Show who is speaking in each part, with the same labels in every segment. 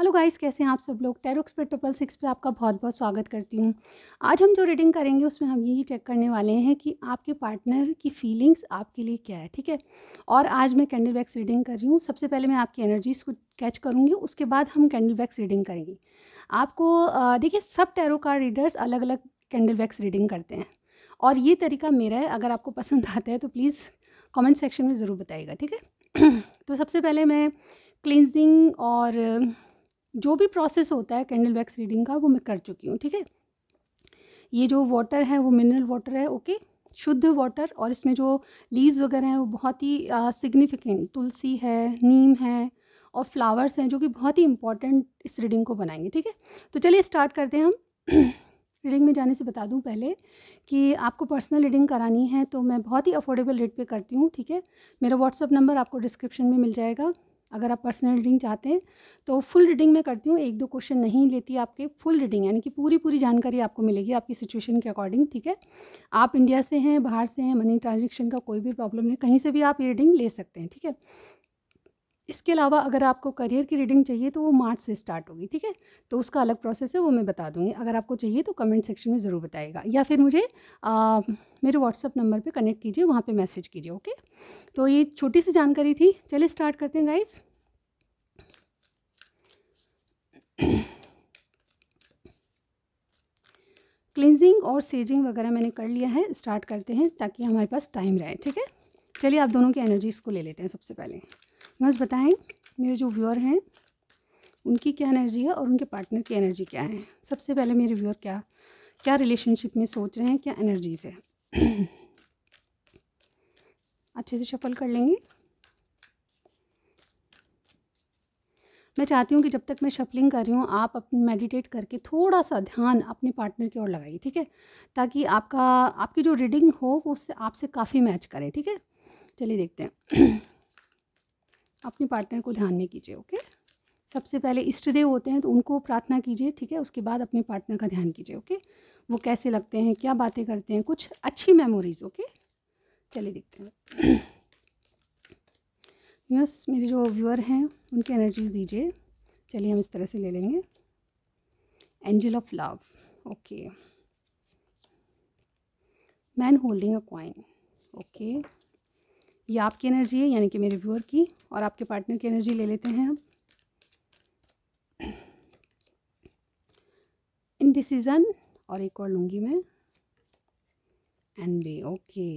Speaker 1: hello guys कैसे हैं आप सब लोग टेरोक्स पर ट्रिपल सिक्स पर आपका बहुत बहुत स्वागत करती हूँ आज हम जो रीडिंग करेंगे उसमें हम यही चेक करने वाले हैं कि आपके पार्टनर की फीलिंग्स आपके लिए क्या है ठीक है और आज मैं कैंडल वैक्स रीडिंग कर रही हूँ सबसे पहले मैं आपकी एनर्जीज़ को कैच करूँगी उसके बाद हम कैंडल वैक्स रीडिंग करेंगे आपको देखिए सब टैरो कार रीडर्स अलग अलग कैंडल वैक्स रीडिंग करते हैं और ये तरीका मेरा है अगर आपको पसंद आता है तो प्लीज़ कॉमेंट सेक्शन में ज़रूर बताइएगा ठीक है तो सबसे पहले मैं क्लिनजिंग और जो भी प्रोसेस होता है कैंडल वैक्स रीडिंग का वो मैं कर चुकी हूँ ठीक है ये जो वाटर है वो मिनरल वाटर है ओके शुद्ध वाटर और इसमें जो लीव्स वगैरह हैं वो बहुत ही सिग्निफिकेंट तुलसी है नीम है और फ्लावर्स हैं जो कि बहुत ही इंपॉर्टेंट इस रीडिंग को बनाएंगे ठीक है तो चलिए स्टार्ट करते हैं हम रीडिंग में जाने से बता दूं पहले कि आपको पर्सनल रीडिंग करानी है तो मैं बहुत ही अफोर्डेबल रेट पे करती हूँ ठीक है मेरा व्हाट्सअप नंबर आपको डिस्क्रिप्शन में मिल जाएगा अगर आप पर्सनल रीडिंग चाहते हैं तो फुल रीडिंग में करती हूँ एक दो क्वेश्चन नहीं लेती आपके फुल रीडिंग यानी कि पूरी पूरी जानकारी आपको मिलेगी आपकी सिचुएशन के अकॉर्डिंग ठीक है आप इंडिया से हैं बाहर से हैं मनी ट्रांजेक्शन का कोई भी प्रॉब्लम नहीं कहीं से भी आप रीडिंग ले सकते हैं ठीक है इसके अलावा अगर आपको करियर की रीडिंग चाहिए तो वो मार्च से स्टार्ट होगी ठीक है तो उसका अलग प्रोसेस है वो मैं बता दूंगी अगर आपको चाहिए तो कमेंट सेक्शन में ज़रूर बताएगा या फिर मुझे आ, मेरे व्हाट्सअप नंबर पे कनेक्ट कीजिए वहाँ पे मैसेज कीजिए ओके तो ये छोटी सी जानकारी थी चलिए स्टार्ट करते हैं गाइज़ क्लिनजिंग और सेजिंग वगैरह मैंने कर लिया है स्टार्ट करते हैं ताकि हमारे पास टाइम रहे ठीक है चलिए आप दोनों की एनर्जीज़ को ले लेते हैं सबसे पहले बस बताएं मेरे जो व्यूअर हैं उनकी क्या एनर्जी है और उनके पार्टनर की एनर्जी क्या है सबसे पहले मेरे व्यूअर क्या क्या रिलेशनशिप में सोच रहे हैं क्या एनर्जीज़ है अच्छे से शफल कर लेंगे मैं चाहती हूँ कि जब तक मैं शफलिंग कर रही हूँ आप अपनी मेडिटेट करके थोड़ा सा ध्यान अपने पार्टनर की ओर लगाइए ठीक है ताकि आपका आपकी जो रीडिंग हो वो उससे आपसे काफ़ी मैच करे ठीक है चलिए देखते हैं अपने पार्टनर को ध्यान में कीजिए ओके सबसे पहले इष्टदेव होते हैं तो उनको प्रार्थना कीजिए ठीक है उसके बाद अपने पार्टनर का ध्यान कीजिए ओके वो कैसे लगते हैं क्या बातें करते हैं कुछ अच्छी मेमोरीज ओके चलिए देखते हैं व्यूअर्स मेरे जो व्यूअर हैं उनकी एनर्जीज दीजिए चलिए हम इस तरह से ले लेंगे angel of love okay man holding a coin okay ये आपकी एनर्जी है यानी कि मेरे व्यूअर की और आपके पार्टनर की एनर्जी ले लेते हैं हम इनडिसीजन और एक और लूँगी मैं एंड बी ओके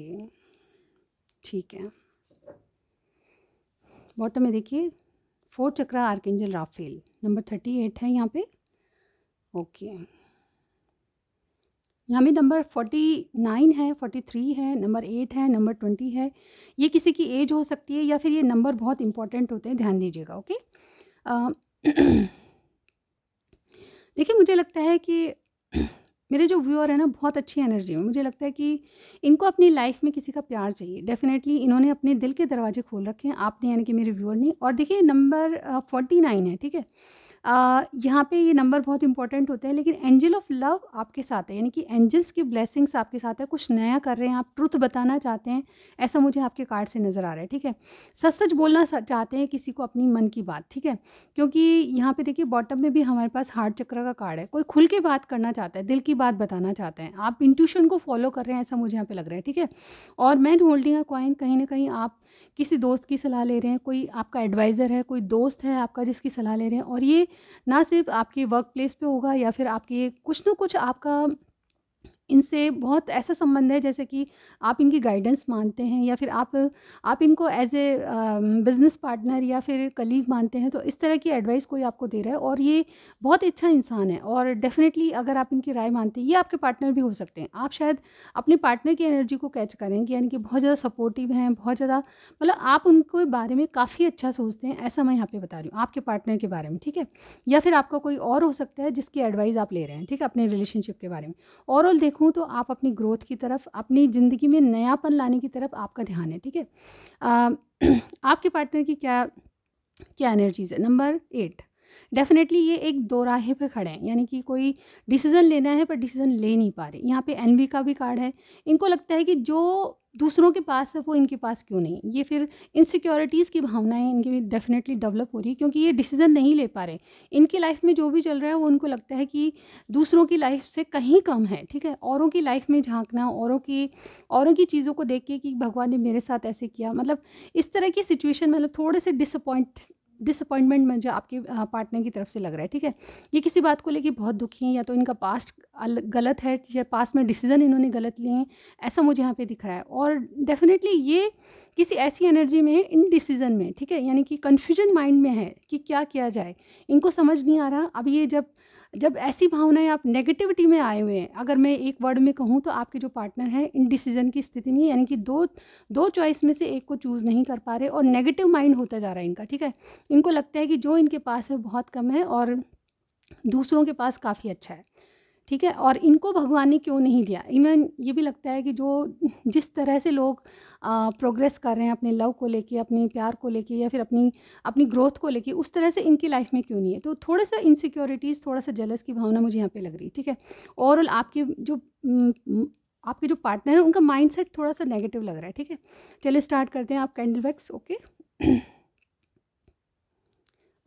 Speaker 1: ठीक है बॉटम में देखिए four chakra archangel Raphael number thirty eight है यहाँ पे ओके यहाँ में नंबर फोर्टी नाइन है फोर्टी थ्री है नंबर एट है नंबर ट्वेंटी है ये किसी की एज हो सकती है या फिर ये नंबर बहुत इंपॉर्टेंट होते हैं ध्यान दीजिएगा ओके देखिए मुझे लगता है कि मेरे जो व्यूअर हैं ना बहुत अच्छी एनर्जी में मुझे लगता है कि इनको अपनी लाइफ में किसी का प्यार चाहिए डेफिनेटली इन्होंने अपने दिल के दरवाजे खोल रखे हैं आपने यानी कि मेरे व्यूअर ने और देखिए नंबर फोर्टी नाइन है ठीक है यहाँ पे ये नंबर बहुत इंपॉर्टेंट होते हैं लेकिन एंजल ऑफ लव आपके साथ है यानी कि एंजल्स की ब्लेसिंग्स आपके साथ है कुछ नया कर रहे हैं आप ट्रुथ बताना चाहते हैं ऐसा मुझे आपके कार्ड से नज़र आ रहा है ठीक है सच सच बोलना चाहते हैं किसी को अपनी मन की बात ठीक है क्योंकि यहाँ पे देखिए बॉटम में भी हमारे पास हार्ट चक्र का कार्ड है कोई खुल के बात करना चाहता है दिल की बात बताना चाहते हैं आप इंट्यूशन को फॉलो कर रहे हैं ऐसा मुझे यहाँ पर लग रहा है ठीक है और मैन होल्डिंग अ कॉइन कहीं ना कहीं आप किसी दोस्त की सलाह ले रहे हैं कोई आपका एडवाइज़र है कोई दोस्त है आपका जिसकी सलाह ले रहे हैं और ये ना सिर्फ आपके वर्क प्लेस पर होगा या फिर आपके कुछ ना कुछ आपका इनसे बहुत ऐसा संबंध है जैसे कि आप इनकी गाइडेंस मानते हैं या फिर आप आप इनको एज ए बिज़नेस पार्टनर या फिर कलीग मानते हैं तो इस तरह की एडवाइस कोई आपको दे रहा है और ये बहुत अच्छा इंसान है और डेफिनेटली अगर आप इनकी राय मानते हैं ये आपके पार्टनर भी हो सकते हैं आप शायद अपने पार्टनर की एनर्जी को कैच करें कि यानी कि बहुत ज़्यादा सपोर्टिव हैं बहुत ज़्यादा मतलब आप उनके बारे में काफ़ी अच्छा सोचते हैं ऐसा मैं यहाँ पर बता रही हूँ आपके पार्टनर के बारे में ठीक है या फिर आपका कोई और हो सकता है जिसकी एडवाइस आप ले रहे हैं ठीक है अपने रिलेशनशिप के बारे में ओवरऑल देखो हूँ तो आप अपनी ग्रोथ की तरफ अपनी ज़िंदगी में नयापन लाने की तरफ आपका ध्यान है ठीक है आपके पार्टनर की क्या क्या एनर्जीज़ है नंबर एट डेफिनेटली ये एक दो राहे पे खड़े हैं यानी कि कोई डिसीज़न लेना है पर डिसीज़न ले नहीं पा रहे यहाँ पे एनवी का भी कार्ड है इनको लगता है कि जो दूसरों के पास है वो इनके पास क्यों नहीं ये फिर इनसिक्योरिटीज़ की भावनाएं इनके भी डेफिनेटली डेवलप हो रही है क्योंकि ये डिसीज़न नहीं ले पा रहे इनकी लाइफ में जो भी चल रहा है वो उनको लगता है कि दूसरों की लाइफ से कहीं कम है ठीक है औरों की लाइफ में झांकना औरों की औरों की चीज़ों को देख के कि भगवान ने मेरे साथ ऐसे किया मतलब इस तरह की सिचुएशन मतलब थोड़े से डिसअपॉइंट डिसअपॉइंटमेंट मुझे आपके पार्टनर की तरफ से लग रहा है ठीक है ये किसी बात को लेके बहुत दुखी हैं या तो इनका पास्ट गलत है या पास्ट में डिसीज़न इन्होंने गलत लिए हैं ऐसा मुझे यहाँ पे दिख रहा है और डेफिनेटली ये किसी ऐसी एनर्जी में है इन डिसीज़न में ठीक है यानी कि कन्फ्यूजन माइंड में है कि क्या किया जाए इनको समझ नहीं आ रहा अब ये जब जब ऐसी भावनाएं आप नेगेटिविटी में आए हुए हैं अगर मैं एक वर्ड में कहूँ तो आपके जो पार्टनर हैं इनडिसीजन की स्थिति में यानी कि दो दो चॉइस में से एक को चूज़ नहीं कर पा रहे और नेगेटिव माइंड होता जा रहा है इनका ठीक है इनको लगता है कि जो इनके पास है बहुत कम है और दूसरों के पास काफ़ी अच्छा है ठीक है और इनको भगवान ने क्यों नहीं दिया इवन ये भी लगता है कि जो जिस तरह से लोग प्रोग्रेस कर रहे हैं अपने लव को लेके अपने प्यार को लेके या फिर अपनी अपनी ग्रोथ को लेके उस तरह से इनकी लाइफ में क्यों नहीं है तो थोड़ा सा इनसिक्योरिटीज़ थोड़ा सा जेलस की भावना मुझे यहाँ पे लग रही है ठीक है ओवरऑल आपके जो आपके जो पार्टनर हैं उनका माइंड थोड़ा सा नेगेटिव लग रहा है ठीक है चलिए स्टार्ट करते हैं आप candle wax okay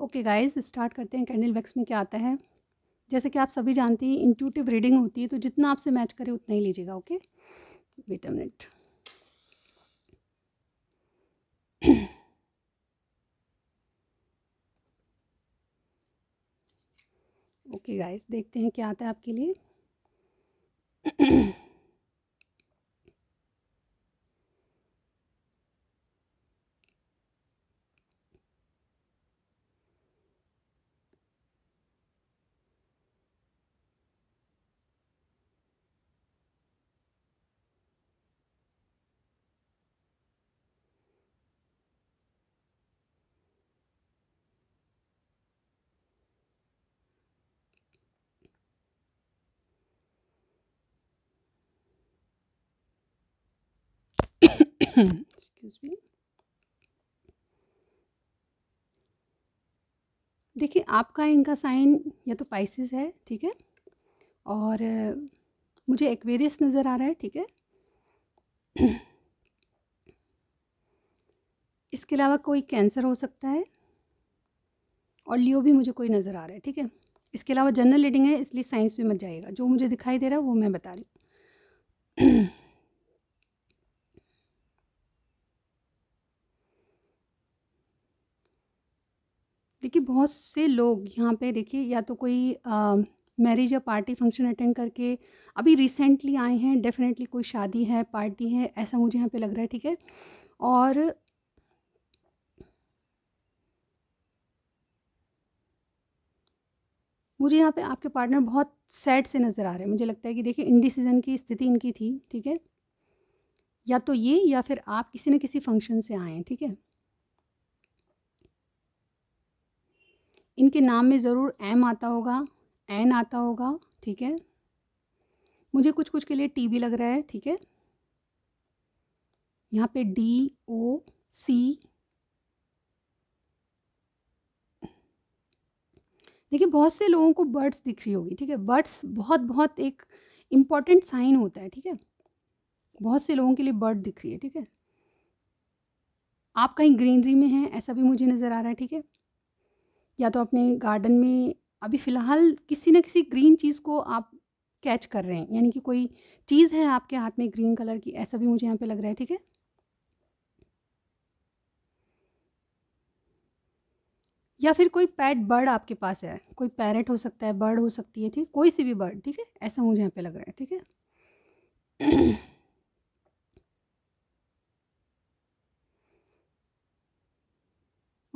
Speaker 1: okay guys start करते हैं कैंडल वैक्स में क्या आता है जैसे कि आप सभी जानते हैं इंट्यूटिव रीडिंग होती है तो जितना आपसे मैच करे उतना ही लीजिएगा okay wait a minute okay guys देखते हैं क्या आता है आपके लिए एक्सक्यूज मी देखिए आपका इनका साइन या तो पाइसिस है ठीक है और मुझे एक्वेरियस नज़र आ रहा है ठीक है इसके अलावा कोई कैंसर हो सकता है और लियो भी मुझे कोई नज़र आ रहा है ठीक है इसके अलावा जनरल रीडिंग है इसलिए साइंस में मत जाइएगा जो मुझे दिखाई दे रहा है वो मैं बता रही हूँ देखिए बहुत से लोग यहाँ पे देखिए या तो कोई मैरिज या पार्टी फंक्शन अटेंड करके अभी रिसेंटली आए हैं डेफिनेटली कोई शादी है पार्टी है ऐसा मुझे यहाँ पे लग रहा है ठीक है और मुझे यहाँ पे आपके पार्टनर बहुत सैड से नज़र आ रहे हैं मुझे लगता है कि देखिए इंडिसीजन की स्थिति इनकी थी ठीक है या तो ये या फिर आप किसी न किसी फंक्शन से आए हैं ठीक है इनके नाम में ज़रूर एम आता होगा एन आता होगा ठीक है मुझे कुछ कुछ के लिए टी भी लग रहा है ठीक है यहाँ पे डी ओ सी देखिए बहुत से लोगों को बर्ड्स दिख रही होगी ठीक है बर्ड्स बहुत बहुत एक इम्पॉर्टेंट साइन होता है ठीक है बहुत से लोगों के लिए बर्ड दिख रही है ठीक है आप कहीं ग्रीनरी में हैं ऐसा भी मुझे नज़र आ रहा है ठीक है या तो अपने गार्डन में अभी फ़िलहाल किसी न किसी ग्रीन चीज़ को आप कैच कर रहे हैं यानी कि कोई चीज़ है आपके हाथ में ग्रीन कलर की ऐसा भी मुझे यहाँ पे लग रहा है ठीक है या फिर कोई पैट बर्ड आपके पास है कोई पैरेट हो सकता है बर्ड हो सकती है ठीक कोई सी भी बर्ड ठीक है ऐसा मुझे यहाँ पे लग रहा है ठीक है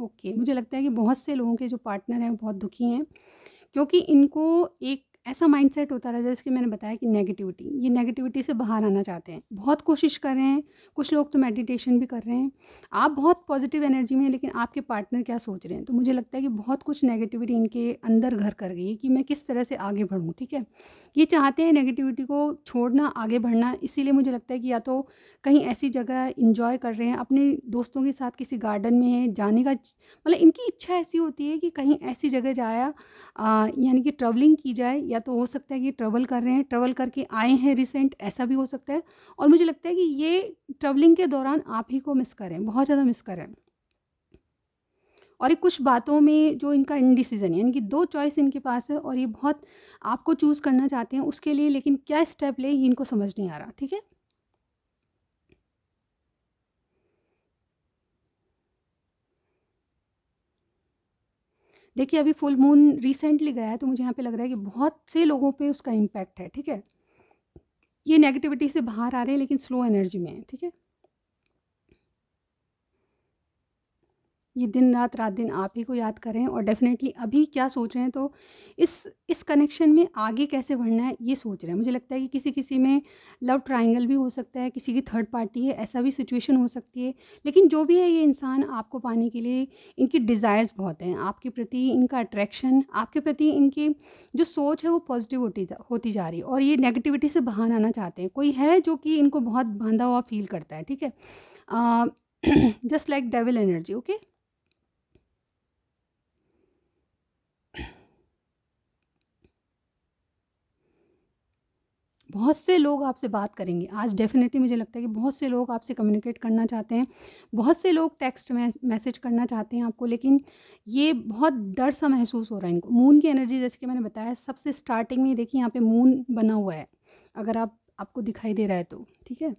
Speaker 1: ओके मुझे लगता है कि बहुत से लोगों के जो पार्टनर हैं बहुत दुखी हैं क्योंकि इनको एक ऐसा माइंडसेट होता रहा जैसे कि मैंने बताया कि नेगेटिविटी ये नेगेटिविटी से बाहर आना चाहते हैं बहुत कोशिश कर रहे हैं कुछ लोग तो मेडिटेशन भी कर रहे हैं आप बहुत पॉजिटिव एनर्जी में हैं लेकिन आपके पार्टनर क्या सोच रहे हैं तो मुझे लगता है कि बहुत कुछ नेगेटिविटी इनके अंदर घर कर गई है कि मैं किस तरह से आगे बढ़ूँ ठीक है ये चाहते हैं नेगेटिविटी को छोड़ना आगे बढ़ना इसीलिए मुझे लगता है कि या तो कहीं ऐसी जगह इंजॉय कर रहे हैं अपने दोस्तों के साथ किसी गार्डन में है जाने का मतलब इनकी इच्छा ऐसी होती है कि कहीं ऐसी जगह जाया यानी कि ट्रैवलिंग की जाए या तो हो सकता है कि ट्रैवल कर रहे हैं ट्रैवल करके आए हैं रिसेंट ऐसा भी हो सकता है और मुझे लगता है कि ये ट्रैवलिंग के दौरान आप ही को मिस करें बहुत ज़्यादा मिस करें और ये कुछ बातों में जो इनका इनडिसीजन है यानी कि दो चॉइस इनके पास है और ये बहुत आपको चूज़ करना चाहते हैं उसके लिए लेकिन क्या स्टेप ले इनको समझ नहीं आ रहा ठीक है देखिए अभी फुल मून रिसेंटली गया है तो मुझे यहाँ पे लग रहा है कि बहुत से लोगों पे उसका इम्पैक्ट है ठीक है ये नेगेटिविटी से बाहर आ रहे हैं लेकिन स्लो एनर्जी में है ठीक है ये दिन रात रात दिन आप ही को याद करें और डेफिनेटली अभी क्या सोच रहे हैं तो इस इस कनेक्शन में आगे कैसे बढ़ना है ये सोच रहे हैं मुझे लगता है कि किसी किसी में लव ट्रायंगल भी हो सकता है किसी की थर्ड पार्टी है ऐसा भी सिचुएशन हो सकती है लेकिन जो भी है ये इंसान आपको पाने के लिए इनकी डिज़ायर्स बहुत हैं आपके प्रति इनका अट्रैक्शन आपके प्रति इनकी जो सोच है वो पॉजिटिव होती होती जा रही है और ये नेगेटिविटी से बाहर आना चाहते हैं कोई है जो कि इनको बहुत बांधा हुआ फील करता है ठीक है just like devil energy okay बहुत से लोग आपसे बात करेंगे आज डेफिनेटली मुझे लगता है कि बहुत से लोग आपसे कम्युनिकेट करना चाहते हैं बहुत से लोग टेक्स्ट में मैसेज करना चाहते हैं आपको लेकिन ये बहुत डर सा महसूस हो रहा है इनको मून की एनर्जी जैसे कि मैंने बताया सबसे स्टार्टिंग में देखिए यहाँ पे मून बना हुआ है अगर आप आपको दिखाई दे रहा है तो ठीक है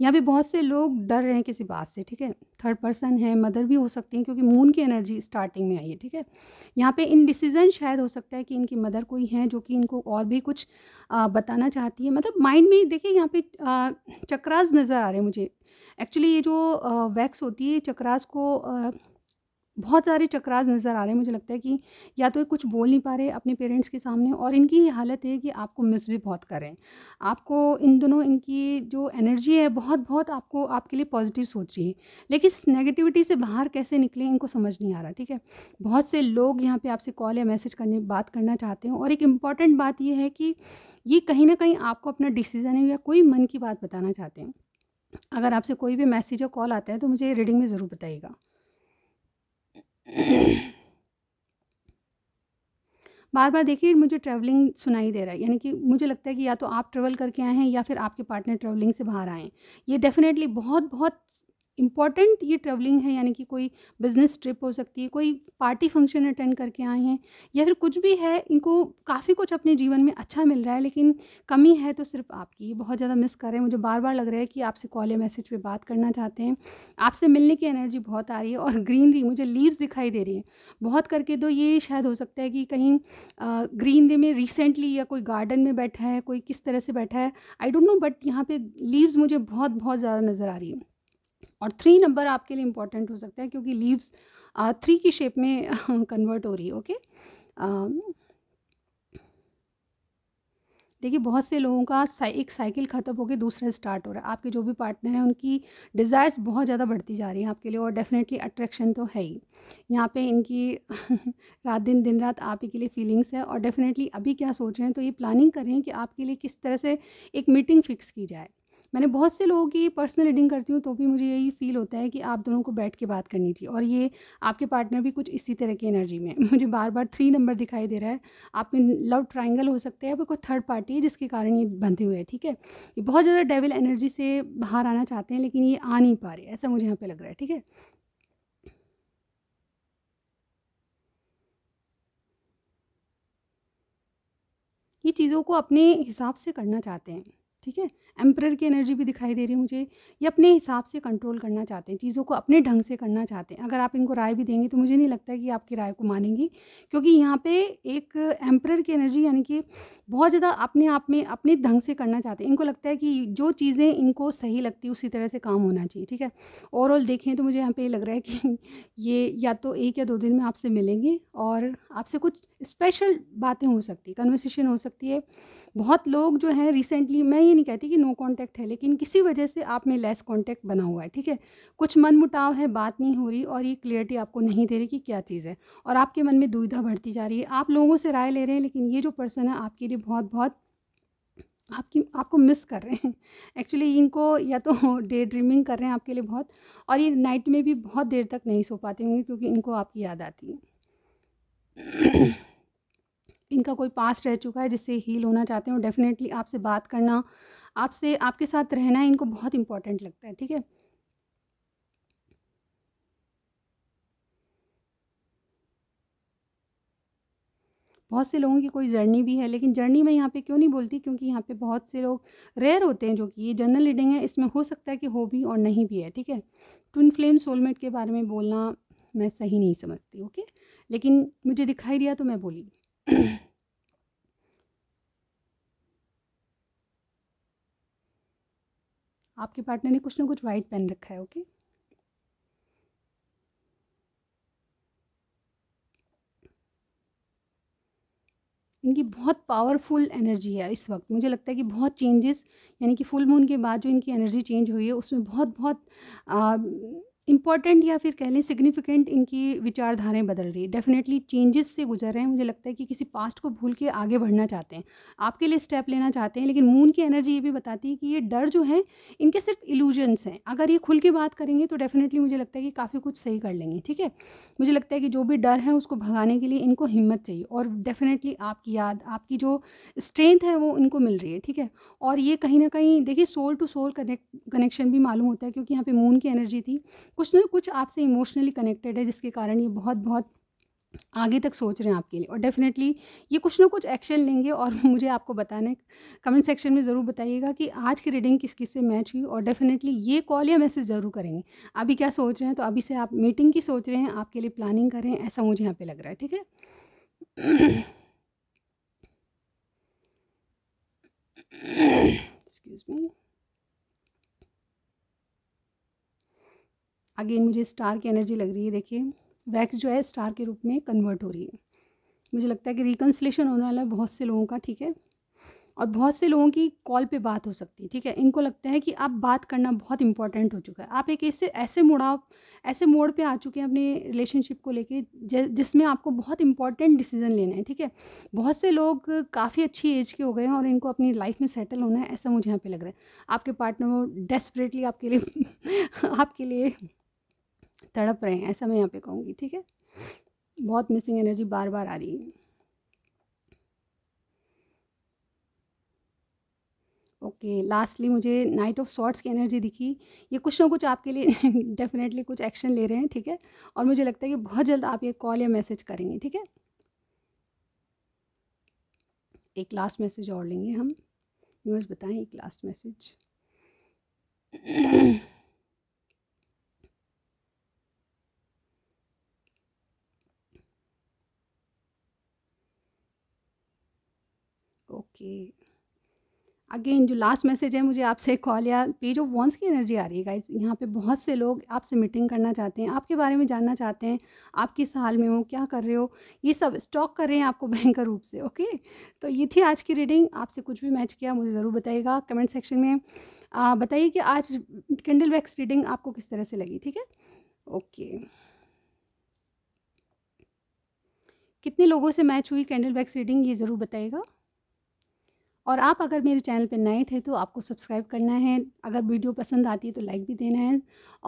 Speaker 1: यहाँ पे बहुत से लोग डर रहे हैं किसी बात से ठीक है थर्ड पर्सन है मदर भी हो सकती हैं क्योंकि मून की एनर्जी स्टार्टिंग में आई है ठीक है यहाँ पे इनडिसीजन शायद हो सकता है कि इनकी मदर कोई हैं जो कि इनको और भी कुछ आ, बताना चाहती है मतलब माइंड में देखिए यहाँ पे चक्रास नज़र आ रहे हैं मुझे एक्चुअली ये जो वैक्स होती है चक्रास को आ, बहुत सारे चक्रास नज़र आ रहे हैं मुझे लगता है कि या तो कुछ बोल नहीं पा रहे अपने पेरेंट्स के सामने और इनकी ये हालत है कि आपको मिस भी बहुत करें आपको इन दोनों इनकी जो एनर्जी है बहुत बहुत आपको आपके लिए पॉजिटिव सोच रही है लेकिन इस नेगेटिविटी से बाहर कैसे निकले इनको समझ नहीं आ रहा ठीक है बहुत से लोग यहाँ पर आपसे कॉल या मैसेज करने बात करना चाहते हैं और एक इम्पॉर्टेंट बात यह है कि ये कहीं ना कहीं आपको अपना डिसीज़न या कोई मन की बात बताना चाहते हैं अगर आपसे कोई भी मैसेज या कॉल आता है तो मुझे रीडिंग में ज़रूर बताइएगा बार बार देखिए मुझे ट्रैवलिंग सुनाई दे रहा है यानी कि मुझे लगता है कि या तो आप ट्रैवल करके आए हैं या फिर आपके पार्टनर ट्रैवलिंग से बाहर आए हैं ये डेफिनेटली बहुत बहुत इम्पॉर्टेंट ये ट्रेवलिंग है यानी कि कोई बिज़नेस ट्रिप हो सकती है कोई पार्टी फंक्शन अटेंड करके आए हैं या फिर कुछ भी है इनको काफ़ी कुछ अपने जीवन में अच्छा मिल रहा है लेकिन कमी है तो सिर्फ आपकी ये बहुत ज़्यादा मिस कर रहे हैं मुझे बार बार लग रहा है कि आपसे कॉल या मैसेज पर बात करना चाहते हैं आपसे मिलने की एनर्जी बहुत आ रही है और ग्रीनरी मुझे लीव्स दिखाई दे रही है बहुत करके तो ये शायद हो सकता है कि कहीं ग्रीनरी में रिसेंटली या कोई गार्डन में बैठा है कोई किस तरह से बैठा है आई डोंट नो बट यहाँ पे लीव्स मुझे बहुत बहुत ज़्यादा नज़र आ रही है और थ्री नंबर आपके लिए इंपॉर्टेंट हो सकता है क्योंकि लीव्स थ्री की शेप में कन्वर्ट हो रही है ओके देखिए बहुत से लोगों का एक साइकिल ख़त्म होकर दूसरा स्टार्ट हो रहा है आपके जो भी पार्टनर हैं उनकी डिज़ायर्स बहुत ज़्यादा बढ़ती जा रही हैं आपके लिए और डेफिनेटली अट्रैक्शन तो है ही यहाँ पे इनकी रात दिन दिन रात आप ही के लिए फीलिंग्स है और डेफिनेटली अभी क्या सोच रहे हैं तो ये प्लानिंग कर रहे हैं कि आपके लिए किस तरह से एक मीटिंग फिक्स की जाए मैंने बहुत से लोगों की पर्सनल रीडिंग करती हूँ तो भी मुझे यही फील होता है कि आप दोनों को बैठ के बात करनी थी और ये आपके पार्टनर भी कुछ इसी तरह की एनर्जी में मुझे बार बार थ्री नंबर दिखाई दे रहा है आप में लव ट्राइंगल हो सकते हैं कोई थर्ड पार्टी है जिसके कारण ये बंधे हुए हैं ठीक है ये बहुत ज़्यादा डेविल एनर्जी से बाहर आना चाहते हैं लेकिन ये आ नहीं पा रहे ऐसा मुझे यहाँ पर लग रहा है ठीक है ये चीज़ों को अपने हिसाब से करना चाहते हैं ठीक है एम्प्रर की एनर्जी भी दिखाई दे रही है मुझे ये अपने हिसाब से कंट्रोल करना चाहते हैं चीज़ों को अपने ढंग से करना चाहते हैं अगर आप इनको राय भी देंगे तो मुझे नहीं लगता कि आपकी राय को मानेंगी क्योंकि यहाँ पे एक एम्प्रर की एनर्जी यानी कि बहुत ज़्यादा अपने आप में अपने ढंग से करना चाहते हैं इनको लगता है कि जो चीज़ें इनको सही लगती है उसी तरह से काम होना चाहिए ठीक है ओवरऑल देखें तो मुझे यहाँ पे लग रहा है कि ये या तो एक या दो दिन में आपसे मिलेंगे और आपसे कुछ स्पेशल बातें हो सकती है कन्वर्सेशन हो सकती है बहुत लोग जो हैं रिसेंटली मैं ये नहीं कहती कि नो कांटेक्ट है लेकिन किसी वजह से आप में लेस कांटेक्ट बना हुआ है ठीक है कुछ मन मुटाव है बात नहीं हो रही और ये क्लियरिटी आपको नहीं दे रही कि क्या चीज़ है और आपके मन में दुविधा बढ़ती जा रही है आप लोगों से राय ले रहे हैं लेकिन ये जो पर्सन है आपके लिए बहुत बहुत आपकी आपको मिस कर रहे हैं एक्चुअली इनको या तो डे ड्रीमिंग कर रहे हैं आपके लिए बहुत और ये नाइट में भी बहुत देर तक नहीं सो पाते होंगे क्योंकि इनको आपकी याद आती है इनका कोई पास रह चुका है जिससे हील होना चाहते हो डेफ़िनेटली आपसे बात करना आपसे आपके साथ रहना इनको बहुत इंपॉर्टेंट लगता है ठीक है बहुत से लोगों की कोई जर्नी भी है लेकिन जर्नी मैं यहाँ पे क्यों नहीं बोलती क्योंकि यहाँ पे बहुत से लोग रेयर होते हैं जो कि ये जनरल रीडिंग है इसमें हो सकता है कि हो भी और नहीं भी है ठीक है ट्विन फ्लेम सोलमेट के बारे में बोलना मैं सही नहीं समझती ओके लेकिन मुझे दिखाई दिया तो मैं बोली आपके पार्टनर ने कुछ ना कुछ वाइट पहन रखा है ओके इनकी बहुत पावरफुल एनर्जी है इस वक्त मुझे लगता है कि बहुत चेंजेस यानी कि फुल मून के बाद जो इनकी एनर्जी चेंज हुई है उसमें बहुत बहुत आ, इम्पॉर्टेंट या फिर कह लें सिग्निफिकेंट इनकी विचारधाराएं बदल रही है डेफिनेटली चेंजेस से गुजर रहे हैं मुझे लगता है कि किसी पास्ट को भूल के आगे बढ़ना चाहते हैं आपके लिए स्टेप लेना चाहते हैं लेकिन मून की एनर्जी ये भी बताती है कि ये डर जो है इनके सिर्फ इल्यूजन्स हैं अगर ये खुल के बात करेंगे तो डेफिनेटली मुझे लगता है कि काफ़ी कुछ सही कर लेंगे ठीक है मुझे लगता है कि जो भी डर है उसको भगाने के लिए इनको हिम्मत चाहिए और डेफिनेटली आपकी याद आपकी जो स्ट्रेंथ है वो इनको मिल रही है ठीक है और ये कहीं ना कहीं देखिए soul to soul connect connection भी मालूम होता है क्योंकि यहाँ पर मून की एनर्जी थी कुछ ना कुछ आपसे इमोशनली कनेक्टेड है जिसके कारण ये बहुत बहुत आगे तक सोच रहे हैं आपके लिए और डेफिनेटली ये कुछ ना कुछ एक्शन लेंगे और मुझे आपको बताने कमेंट सेक्शन में ज़रूर बताइएगा कि आज की रीडिंग किस किस से मैच हुई और डेफिनेटली ये कॉल या मैसेज ज़रूर करेंगे अभी क्या सोच रहे हैं तो अभी से आप मीटिंग की सोच रहे हैं आपके लिए प्लानिंग कर रहे हैं ऐसा मुझे यहाँ पे लग रहा है ठीक है एक्सक्यूज मी अगेन मुझे स्टार की एनर्जी लग रही है देखिए वैक्स जो है स्टार के रूप में कन्वर्ट हो रही है मुझे लगता है कि रिकन्सलेशन होने वाला है बहुत से लोगों का ठीक है और बहुत से लोगों की कॉल पे बात हो सकती है ठीक है इनको लगता है कि आप बात करना बहुत इंपॉर्टेंट हो चुका है आप एक ऐसे ऐसे मोड़ाव ऐसे मोड़ पे आ चुके हैं अपने रिलेशनशिप को लेके जिसमें आपको बहुत इंपॉर्टेंट डिसीजन लेना है ठीक है बहुत से लोग काफ़ी अच्छी एज के हो गए हैं और इनको अपनी लाइफ में सेटल होना है ऐसा मुझे यहाँ पर लग रहा है आपके पार्टनर वो डेस्परेटली आपके लिए आपके लिए तड़प रहे हैं ऐसा मैं यहाँ पे कहूँगी ठीक है बहुत मिसिंग एनर्जी बार बार आ रही है ओके लास्टली मुझे नाइट ऑफ सॉर्ट्स की एनर्जी दिखी ये कुछ ना कुछ आपके लिए डेफिनेटली कुछ एक्शन ले रहे हैं ठीक है और मुझे लगता है कि बहुत जल्द आप ये कॉल या मैसेज करेंगे ठीक है एक लास्ट मैसेज और लेंगे हम यूज बताएं एक लास्ट मैसेज ओके अगेन जो लास्ट मैसेज है मुझे आपसे कॉल या पेज ऑफ वॉन्स की एनर्जी आ रही है गाइज यहाँ पे बहुत से लोग आपसे मीटिंग करना चाहते हैं आपके बारे में जानना चाहते हैं आप किस हाल में हो क्या कर रहे हो ये सब स्टॉक कर रहे हैं आपको भयंकर रूप से ओके तो ये थी आज की रीडिंग आपसे कुछ भी मैच किया मुझे ज़रूर बताइएगा कमेंट सेक्शन में बताइए कि आज कैंडल वैक्स रीडिंग आपको किस तरह से लगी ठीक है ओके कितने लोगों से मैच हुई कैंडल वैक्स रीडिंग ये ज़रूर बताइएगा और आप अगर मेरे चैनल पर नए थे तो आपको सब्सक्राइब करना है अगर वीडियो पसंद आती है तो लाइक भी देना है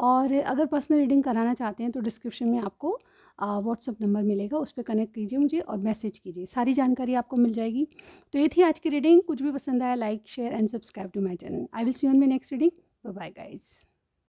Speaker 1: और अगर पर्सनल रीडिंग कराना चाहते हैं तो डिस्क्रिप्शन में आपको व्हाट्सअप नंबर मिलेगा उस पर कनेक्ट कीजिए मुझे और मैसेज कीजिए सारी जानकारी आपको मिल जाएगी तो ये थी आज की रीडिंग कुछ भी पसंद आया like share and subscribe to my channel I will see on my next reading bye guys